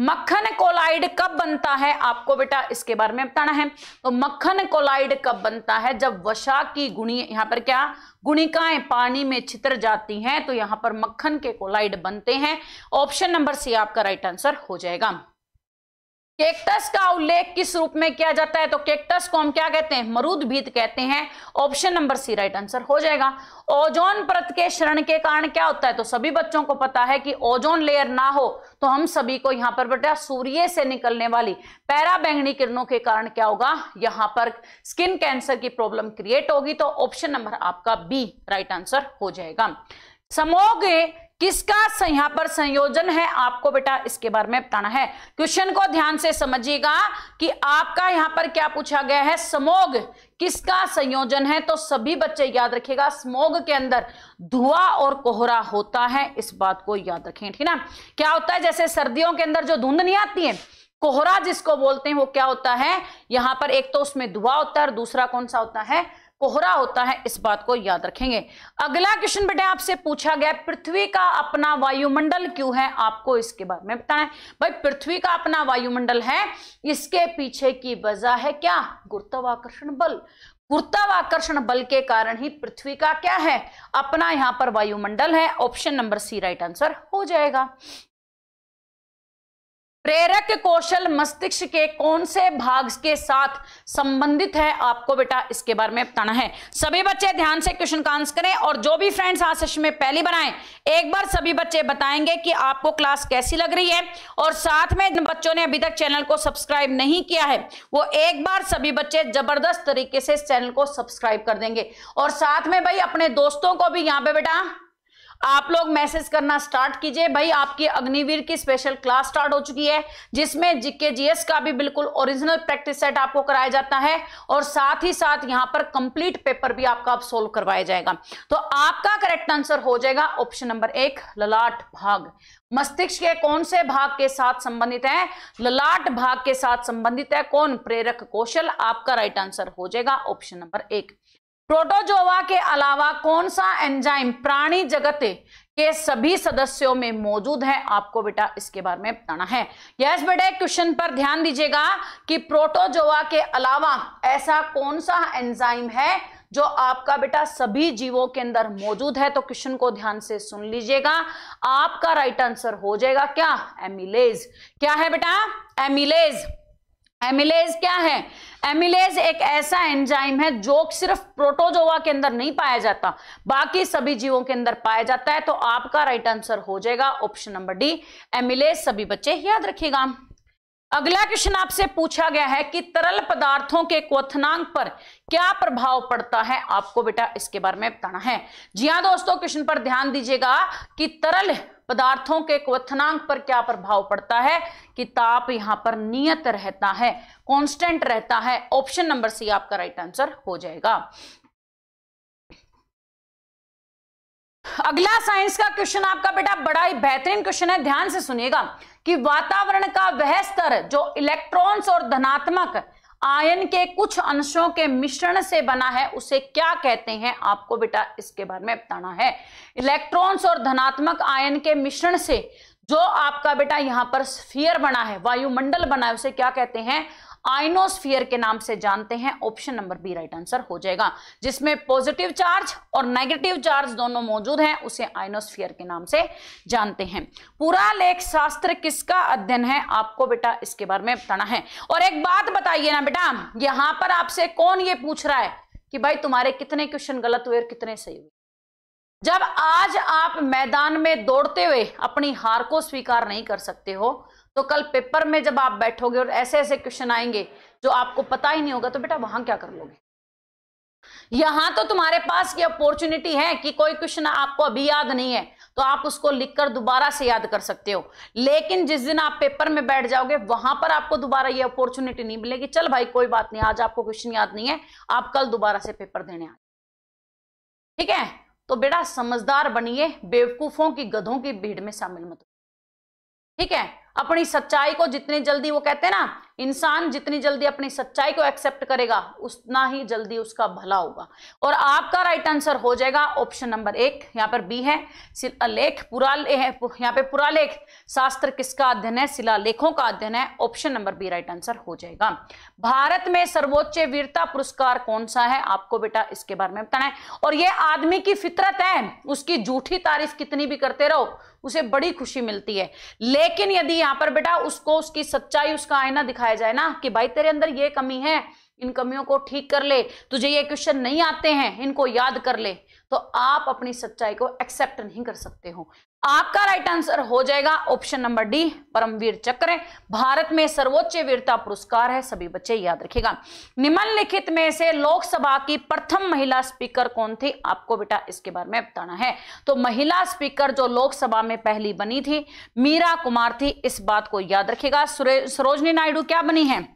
मक्खन कोलाइड कब बनता है आपको बेटा इसके बारे में बताना है तो मक्खन कोलाइड कब बनता है जब वशा की गुणी यहां पर क्या गुणिकाएं पानी में छितर जाती हैं तो यहां पर मक्खन के कोलाइड बनते हैं ऑप्शन नंबर सी आपका राइट आंसर हो जाएगा केक्टस का उल्लेख किस रूप में किया जाता है तो केक्टस को हम क्या कहते हैं मरुद भीत कहते हैं option number C right answer हो जाएगा ओजोन परत के क्षरण के कारण क्या होता है तो सभी बच्चों को पता है कि ओजोन लेयर ना हो तो हम सभी को यहां पर बेटा सूर्य से निकलने वाली पैरा बैंगनी किरणों के कारण क्या होगा यहां पर स्किन कैंसर की प्रॉब्लम क्रिएट होगी तो ऑप्शन नंबर आपका बी राइट आंसर हो जाएगा समोग किसका यहां पर संयोजन है आपको बेटा इसके बारे में बताना है क्वेश्चन को ध्यान से समझिएगा कि आपका यहां पर क्या पूछा गया है समोग किसका संयोजन है तो सभी बच्चे याद रखिएगा स्मोग के अंदर धुआं और कोहरा होता है इस बात को याद रखें ठीक ना क्या होता है जैसे सर्दियों के अंदर जो धुंध नहीं आती है कोहरा जिसको बोलते हैं वो क्या होता है यहां पर एक तो उसमें धुआं होता है और दूसरा कौन सा होता है कोहरा होता है इस बात को याद रखेंगे अगला क्वेश्चन बेटे आपसे पूछा गया पृथ्वी का अपना वायुमंडल क्यों है आपको इसके बारे में बताएं भाई पृथ्वी का अपना वायुमंडल है इसके पीछे की वजह है क्या गुरुत्वाकर्षण बल गुरुत्वाकर्षण बल के कारण ही पृथ्वी का क्या है अपना यहां पर वायुमंडल है option number C right answer हो जाएगा प्रेरक कौशल मस्तिष्क के कौन से भाग के साथ संबंधित है आपको बेटा इसके बारे में बताना है सभी बच्चे ध्यान से क्वेश्चन का आंसर करें और जो भी फ्रेंड्स आज सेशन में पहली बनाएं एक बार सभी बच्चे बताएंगे कि आपको क्लास कैसी लग रही है और साथ में जिन बच्चों ने अभी तक चैनल को सब्सक्राइब नहीं किया है वो एक बार सभी बच्चे जबरदस्त तरीके से इस चैनल को सब्सक्राइब कर देंगे और साथ में भाई अपने दोस्तों को भी यहाँ पे बेटा आप लोग मैसेज करना स्टार्ट कीजिए भाई आपकी अग्निवीर की स्पेशल क्लास स्टार्ट हो चुकी है जिसमें जीके जीएस का भी बिल्कुल ओरिजिनल प्रैक्टिस सेट आपको कराया जाता है और साथ ही साथ यहां पर कंप्लीट पेपर भी आपका अब सोल्व करवाया जाएगा तो आपका करेक्ट आंसर हो जाएगा ऑप्शन नंबर एक ललाट भाग मस्तिष्क के कौन से भाग के साथ संबंधित है ललाट भाग के साथ संबंधित है कौन प्रेरक कौशल आपका राइट आंसर हो जाएगा ऑप्शन नंबर एक प्रोटोजोवा के अलावा कौन सा एंजाइम प्राणी जगत के सभी सदस्यों में मौजूद है आपको बेटा इसके बारे में बताना है यस बेटे क्वेश्चन पर ध्यान दीजिएगा कि प्रोटोजोवा के अलावा ऐसा कौन सा एंजाइम है जो आपका बेटा सभी जीवों के अंदर मौजूद है तो क्वेश्चन को ध्यान से सुन लीजिएगा आपका राइट आंसर हो जाएगा क्या एमिलेज क्या है बेटा एमिलेज एमिलेज क्या है एमिलेज एक ऐसा एंजाइम है जो सिर्फ प्रोटोजोवा के अंदर नहीं पाया जाता बाकी सभी जीवों के अंदर पाया जाता है तो आपका राइट आंसर हो जाएगा ऑप्शन नंबर डी एमिलेज सभी बच्चे याद रखिएगा अगला क्वेश्चन आपसे पूछा गया है कि तरल पदार्थों के क्वथनांक पर क्या प्रभाव पड़ता है आपको बेटा इसके बारे में बताना है जी हाँ दोस्तों क्वेश्चन पर ध्यान दीजिएगा कि तरल पदार्थों के क्वथनांक पर क्या प्रभाव पड़ता है कि ताप यहां पर नियत रहता है कांस्टेंट रहता है ऑप्शन नंबर सी आपका राइट आंसर हो जाएगा अगला साइंस का क्वेश्चन आपका बेटा बड़ा ही बेहतरीन क्वेश्चन है ध्यान से सुनिएगा कि वातावरण का वह स्तर जो इलेक्ट्रॉन्स और धनात्मक आयन के कुछ अंशों के मिश्रण से बना है उसे क्या कहते हैं आपको बेटा इसके बारे में बताना है इलेक्ट्रॉन्स और धनात्मक आयन के मिश्रण से जो आपका बेटा यहां पर स्फीयर बना है वायुमंडल बना है उसे क्या कहते हैं आइनोस्फियर के नाम से जानते हैं option number B right answer हो जाएगा जिसमें पॉजिटिव चार्ज और नेगेटिव चार्ज दोनों मौजूद हैं उसे आइनोस्फियर के नाम से जानते हैं पूरा लेख शास्त्र किसका अध्ययन है आपको बेटा इसके बारे में बताना है और एक बात बताइए ना बेटा यहां पर आपसे कौन ये पूछ रहा है कि भाई तुम्हारे कितने क्वेश्चन गलत हुए और कितने सही हुए जब आज आप मैदान में दौड़ते हुए अपनी हार को स्वीकार नहीं कर सकते हो तो कल पेपर में जब आप बैठोगे और ऐसे ऐसे क्वेश्चन आएंगे जो आपको पता ही नहीं होगा तो बेटा वहां क्या कर लोगे यहां तो तुम्हारे पास ये अपॉर्चुनिटी है कि कोई क्वेश्चन आपको अभी याद नहीं है तो आप उसको लिखकर दोबारा से याद कर सकते हो लेकिन जिस दिन आप पेपर में बैठ जाओगे वहां पर आपको दोबारा ये अपॉर्चुनिटी नहीं मिलेगी चल भाई कोई बात नहीं आज आपको क्वेश्चन याद नहीं है आप कल दोबारा से पेपर देने आ ठीक है तो बेटा समझदार बनिए बेवकूफों की गधों की भीड़ में शामिल मत ठीक है अपनी सच्चाई को जितनी जल्दी वो कहते हैं ना इंसान जितनी जल्दी अपनी सच्चाई को एक्सेप्ट करेगा उतना ही जल्दी उसका भला होगा और आपका राइट आंसर हो जाएगा ऑप्शन नंबर एक यहाँ पर बी है लेख पूरा यहाँ पे पुरा लेख शास्त्र किसका अध्ययन है शिलालेखों का अध्ययन है option number B right answer हो जाएगा भारत में सर्वोच्च वीरता पुरस्कार कौन सा है आपको बेटा इसके बारे में बताना है और ये आदमी की फितरत है उसकी झूठी तारीफ कितनी भी करते रहो उसे बड़ी खुशी मिलती है लेकिन यदि यहाँ पर बेटा उसको उसकी सच्चाई उसका आईना दिखाया जाए ना कि भाई तेरे अंदर ये कमी है इन कमियों को ठीक कर ले तुझे ये क्वेश्चन नहीं आते हैं इनको याद कर ले तो आप अपनी सच्चाई को एक्सेप्ट नहीं कर सकते हो आपका राइट आंसर हो जाएगा ऑप्शन नंबर डी परमवीर चक्र भारत में सर्वोच्च वीरता पुरस्कार है सभी बच्चे याद रखिएगा निम्नलिखित में से लोकसभा की प्रथम महिला स्पीकर कौन थी आपको बेटा इसके बारे में बताना है तो महिला स्पीकर जो लोकसभा में पहली बनी थी मीरा कुमार थी इस बात को याद सुरे सरोजनी नायडू क्या बनी है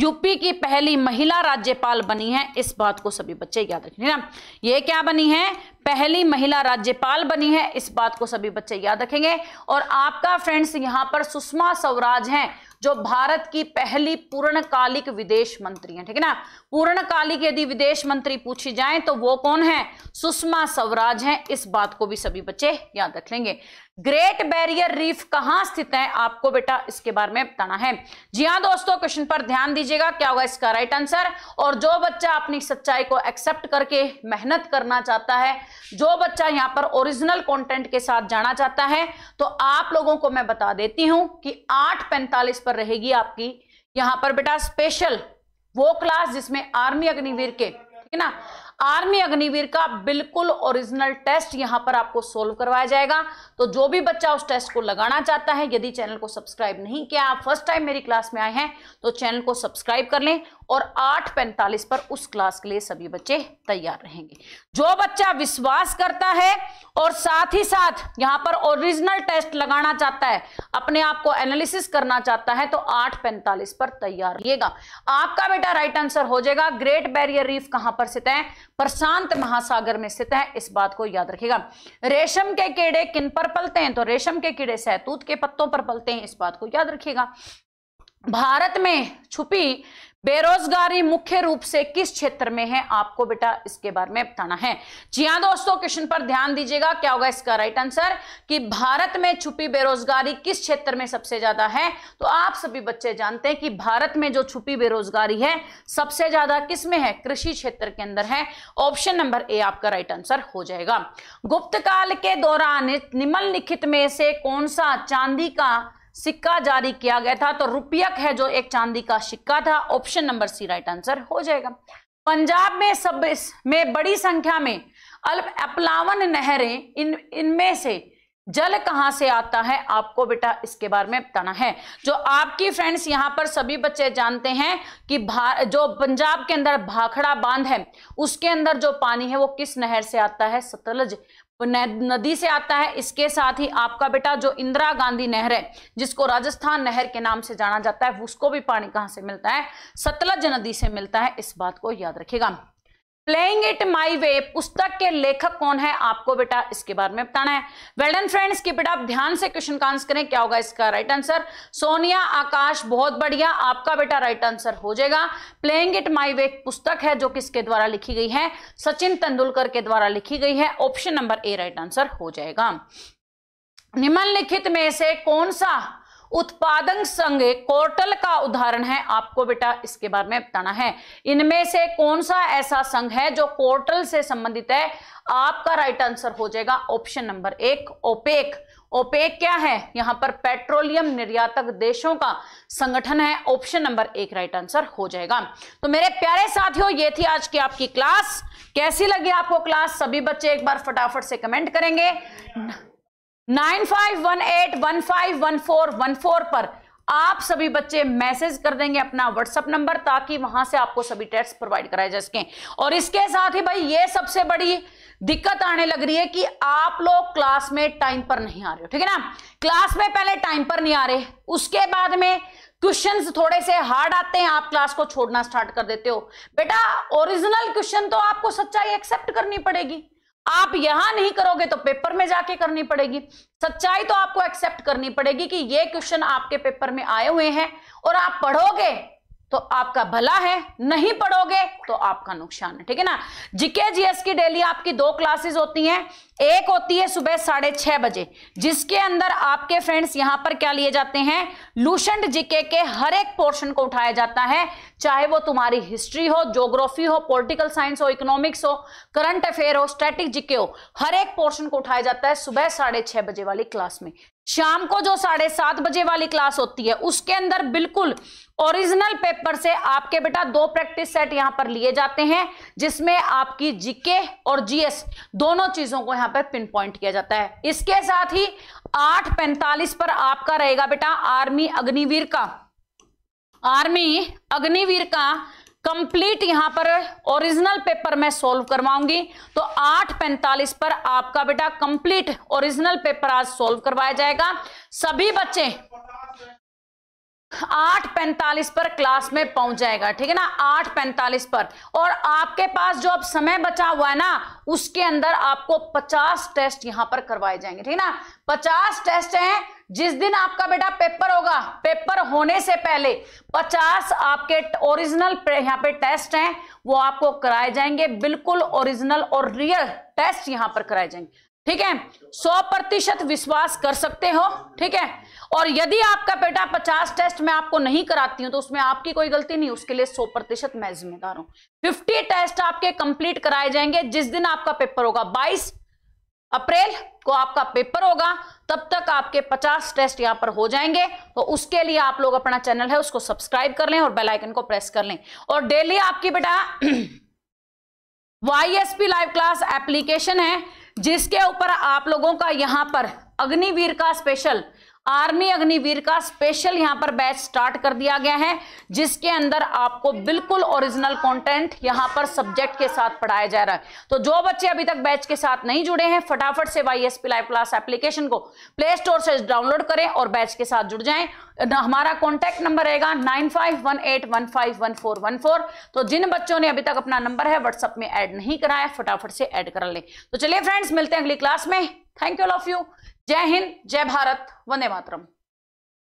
यूपी की पहली महिला राज्यपाल बनी है इस बात को सभी बच्चे याद रखें ना ये क्या बनी है पहली महिला राज्यपाल बनी है इस बात को सभी बच्चे याद रखेंगे और आपका फ्रेंड्स यहां पर सुषमा स्वराज हैं जो भारत की पहली पूर्णकालिक विदेश मंत्री हैं ठीक है ना पूर्णकालिक यदि विदेश मंत्री पूछी जाए तो वो कौन है सुषमा स्वराज हैं इस बात को भी सभी बच्चे याद रख लेंगे ग्रेट बैरियर रीफ कहां स्थित है आपको बेटा इसके बारे में बताना है जी हाँ दोस्तों क्वेश्चन पर ध्यान दीजिएगा क्या होगा इसका राइट आंसर और जो बच्चा अपनी सच्चाई को एक्सेप्ट करके मेहनत करना चाहता है जो बच्चा यहाँ पर ओरिजिनल कंटेंट के साथ जाना चाहता है तो आप लोगों को मैं बता देती हूं कि आठ पैंतालीस पर पर रहेगी आपकी यहां पर बेटा स्पेशल वो क्लास जिसमें आर्मी अग्निवीर के ठीक है ना आर्मी अग्निवीर का बिल्कुल ओरिजिनल टेस्ट यहां पर आपको सोल्व करवाया जाएगा तो जो भी बच्चा उस टेस्ट को लगाना चाहता है यदि चैनल को सब्सक्राइब नहीं किया आप फर्स्ट टाइम मेरी क्लास में आए हैं तो चैनल को सब्सक्राइब कर लें और आठ पैंतालीस पर उस क्लास के लिए सभी बच्चे तैयार रहेंगे जो बच्चा विश्वास करता है और साथ ही साथ यहां पर ओरिजिनल टेस्ट लगाना चाहता है अपने आप को एनालिसिस करना चाहता है तो आठ पैंतालीस पर तैयार रहिएगा आपका बेटा राइट आंसर हो जाएगा ग्रेट बैरियर रीफ कहां पर स्थित है प्रशांत महासागर में स्थित है इस बात को याद रखिएगा रेशम के कीड़े किन पर पलते हैं तो रेशम के कीड़े सहतूत के पत्तों पर पलते हैं इस बात को याद रखिएगा भारत में छुपी बेरोजगारी मुख्य रूप से किस क्षेत्र में है आपको बेटा इसके बारे में बताना है जी हाँ दोस्तों क्वेश्चन पर ध्यान दीजिएगा क्या होगा इसका राइट आंसर कि भारत में छुपी बेरोजगारी किस क्षेत्र में सबसे ज्यादा है तो आप सभी बच्चे जानते हैं कि भारत में जो छुपी बेरोजगारी है सबसे ज्यादा किस में है कृषि क्षेत्र के अंदर है ऑप्शन नंबर ए आपका राइट आंसर हो जाएगा गुप्त काल के दौरान निम्नलिखित में से कौन सा चांदी का सिक्का जारी किया गया था तो रुपयक है जो एक चांदी का सिक्का था option number C right answer हो जाएगा पंजाब में सब में बड़ी संख्या में अपलावन नहरें इन इनमें से जल कहाँ से आता है आपको बेटा इसके बारे में बताना है जो आपकी फ्रेंड्स यहाँ पर सभी बच्चे जानते हैं कि जो पंजाब के अंदर भाखड़ा बांध है उसके अंदर जो पानी है वो किस नहर से आता है सतलज वो नदी से आता है इसके साथ ही आपका बेटा जो इंदिरा गांधी नहर है जिसको राजस्थान नहर के नाम से जाना जाता है उसको भी पानी कहां से मिलता है सतलज नदी से मिलता है इस बात को याद रखिएगा प्लेइंग इट माई वे पुस्तक के लेखक कौन है आपको बेटा इसके बारे में बताना है वेल डन फ्रेंड्स की बेटा आप ध्यान से क्वेश्चन का आंसर करें क्या होगा इसका राइट आंसर सोनिया आकाश बहुत बढ़िया आपका बेटा राइट आंसर हो जाएगा प्लेइंग इट माई वे पुस्तक है जो किसके द्वारा लिखी गई है सचिन तेंदुलकर के द्वारा लिखी गई है option number A right answer हो जाएगा निम्नलिखित में से कौन सा उत्पादन संघ कोर्टल का उदाहरण है आपको बेटा इसके बारे में बताना है इनमें से कौन सा ऐसा संघ है जो कोर्टल से संबंधित है आपका राइट आंसर हो जाएगा ऑप्शन नंबर एक ओपेक ओपेक क्या है यहां पर पेट्रोलियम निर्यातक देशों का संगठन है ऑप्शन नंबर एक राइट आंसर हो जाएगा तो मेरे प्यारे साथियों ये थी आज की आपकी क्लास कैसी लगी आपको क्लास सभी बच्चे एक बार फटाफट से कमेंट करेंगे 9518151414 five one eight one five one four one four पर आप सभी बच्चे मैसेज कर देंगे अपना व्हाट्सअप नंबर ताकि वहां से आपको सभी टेस्ट प्रोवाइड कराए जा सके और इसके साथ ही भाई ये सबसे बड़ी दिक्कत आने लग रही है कि आप लोग क्लास में टाइम पर नहीं आ रहे हो ठीक है ना क्लास में पहले टाइम पर नहीं आ रहे उसके बाद में क्वेश्चन थोड़े से हार्ड आते हैं आप क्लास को छोड़ना स्टार्ट कर देते हो बेटा ओरिजिनल क्वेश्चन तो आपको सच्चाई एक्सेप्ट करनी पड़ेगी आप यहां नहीं करोगे तो पेपर में जाके करनी पड़ेगी सच्चाई तो आपको एक्सेप्ट करनी पड़ेगी कि ये क्वेश्चन आपके पेपर में आए हुए हैं और आप पढ़ोगे तो आपका भला है नहीं पढ़ोगे तो आपका नुकसान है ठीक है ना जीके जीएस की डेली आपकी दो क्लासेस होती हैं एक होती है सुबह साढ़े छह बजे जिसके अंदर आपके फ्रेंड्स यहां पर क्या लिए जाते हैं लूसेंट जीके के हर एक पोर्शन को उठाया जाता है चाहे वो तुम्हारी हिस्ट्री हो जोग्राफी हो पॉलिटिकल साइंस हो इकोनॉमिक्स हो करंट अफेयर हो स्टैटिक जीके हो हर एक पोर्शन को उठाया जाता है सुबह साढ़े छह बजे वाली क्लास में शाम को जो साढ़े सात बजे वाली क्लास होती है उसके अंदर बिल्कुल ओरिजिनल पेपर से आपके बेटा दो प्रैक्टिस सेट यहां पर लिए जाते हैं जिसमें आपकी जीके और जीएस दोनों चीजों को यहां यहां पर पिन पॉइंट किया जाता है इसके साथ ही आठ पैंतालीस पर आपका रहेगा बेटा आर्मी अग्निवीर का आर्मी अग्निवीर का कंप्लीट यहां पर ओरिजिनल पेपर में सॉल्व करवाऊंगी तो 8:45 पर आपका बेटा कंप्लीट ओरिजिनल पेपर आज सॉल्व करवाया जाएगा सभी बच्चे आठ पैंतालीस पर क्लास में पहुंच जाएगा ठीक है ना आठ पैंतालीस पर और आपके पास जो अब समय बचा हुआ है ना उसके अंदर आपको पचास टेस्ट यहां पर करवाए जाएंगे ठीक है ना पचास टेस्ट हैं जिस दिन आपका बेटा पेपर होगा पेपर होने से पहले पचास आपके ओरिजिनल यहां पे टेस्ट हैं वो आपको कराए जाएंगे बिल्कुल ओरिजिनल और रियल टेस्ट यहां पर कराए जाएंगे ठीक है सौ प्रतिशत विश्वास कर सकते हो ठीक है और यदि आपका बेटा पचास टेस्ट में आपको नहीं कराती हूं तो उसमें आपकी कोई गलती नहीं उसके लिए सौ प्रतिशत मैं जिम्मेदार हूं फिफ्टी टेस्ट आपके कंप्लीट कराए जाएंगे जिस दिन आपका पेपर होगा बाईस अप्रैल को आपका पेपर होगा तब तक आपके 50 टेस्ट यहां पर हो जाएंगे तो उसके लिए आप लोग अपना चैनल है उसको सब्सक्राइब कर लें और बेल आइकन को प्रेस कर लें और डेली आपकी बेटा Y S P live class application है जिसके ऊपर आप लोगों का यहां पर अग्निवीर का स्पेशल आर्मी अग्निवीर का स्पेशल यहां पर बैच स्टार्ट कर दिया गया है जिसके अंदर आपको बिल्कुल ओरिजिनल कंटेंट यहां पर सब्जेक्ट के साथ पढ़ाया जा रहा है तो जो बच्चे अभी तक बैच के साथ नहीं जुड़े हैं फटाफट से Y S live class application को प्ले स्टोर से डाउनलोड करें और बैच के साथ जुड़ जाए हमारा कॉन्टैक्ट नंबर रहेगा nine five one eight one five one four one four तो जिन बच्चों ने अभी तक अपना नंबर है व्हाट्सअप में एड नहीं कराया फटाफट से एड कर लें तो चलिए फ्रेंड्स मिलते हैं अगली क्लास में thank you all of you जय हिंद जय भारत वंदे मातरम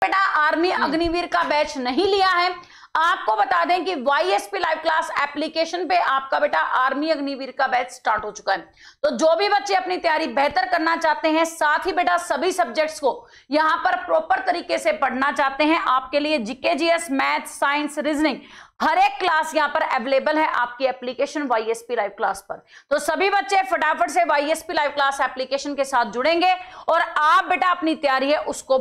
बेटा आर्मी हम्म। अग्निवीर का बैच नहीं लिया है आपको बता दें कि वाईएसपी लाइव क्लास एप्लीकेशन पे आपका बेटा आर्मी अग्निवीर का बैच स्टार्ट हो चुका है तो जो भी बच्चे अपनी तैयारी बेहतर करना चाहते हैं साथ ही बेटा सभी सब्जेक्ट्स को यहां पर प्रॉपर तरीके से पढ़ना चाहते हैं आपके लिए GK GS math science reasoning हर एक क्लास यहाँ पर अवेलेबल है आपकी एप्लीकेशन वाईएसपी लाइव क्लास पर तो सभी बच्चे फटाफट से वाईएसपी लाइव क्लास एप्लीकेशन के साथ जुड़ेंगे और आप बेटा अपनी तैयारी है उसको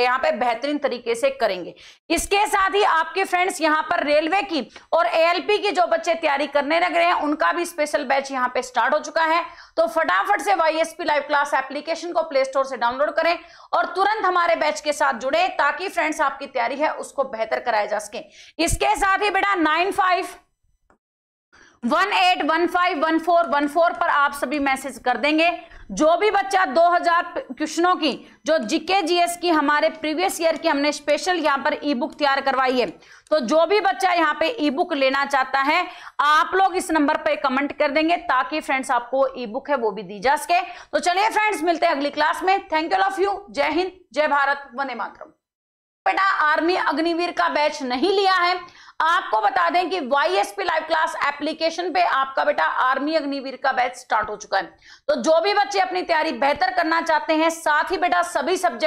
यहाँ पे बेहतरीन तरीके से करेंगे इसके साथ ही आपके फ्रेंड्स यहाँ पर रेलवे की और एएलपी की जो बच्चे तैयारी करने लग रहे हैं उनका भी स्पेशल बैच यहाँ पे स्टार्ट हो चुका है तो फटाफट से वाईएसपी लाइव क्लास एप्लीकेशन को प्ले स्टोर से डाउनलोड करें और तुरंत हमारे बैच के साथ जुड़े ताकि फ्रेंड्स आपकी तैयारी है उसको बेहतर कराया जा सके इसके साथ ही बेटा nine five one eight one five one four one four पर आप सभी मैसेज कर देंगे जो भी बच्चा 2000 क्वेश्चनों की जो जीके जीएस की हमारे प्रीवियस ईयर की हमने स्पेशल यहां पर ई बुक तैयार करवाई है तो जो भी बच्चा यहां पे ई बुक लेना चाहता है आप लोग इस नंबर पे कमेंट कर देंगे ताकि फ्रेंड्स आपको ई बुक है वो भी दी जा सके तो चलिए फ्रेंड्स मिलते हैं अगली क्लास में थैंक यू ऑफ यू जय हिंद जय भारत वंदे मातरम बेटा आर्मी अग्निवीर का बैच नहीं लिया है आपको बता दें कि Y P live class application पे आपका बेटा आर्मी अग्निवीर का बैच स्टार्ट हो चुका है तो जो भी बच्चे अपनी तैयारी बेहतर करना चाहते हैं साथ ही बेटा सभी सब्जेक्ट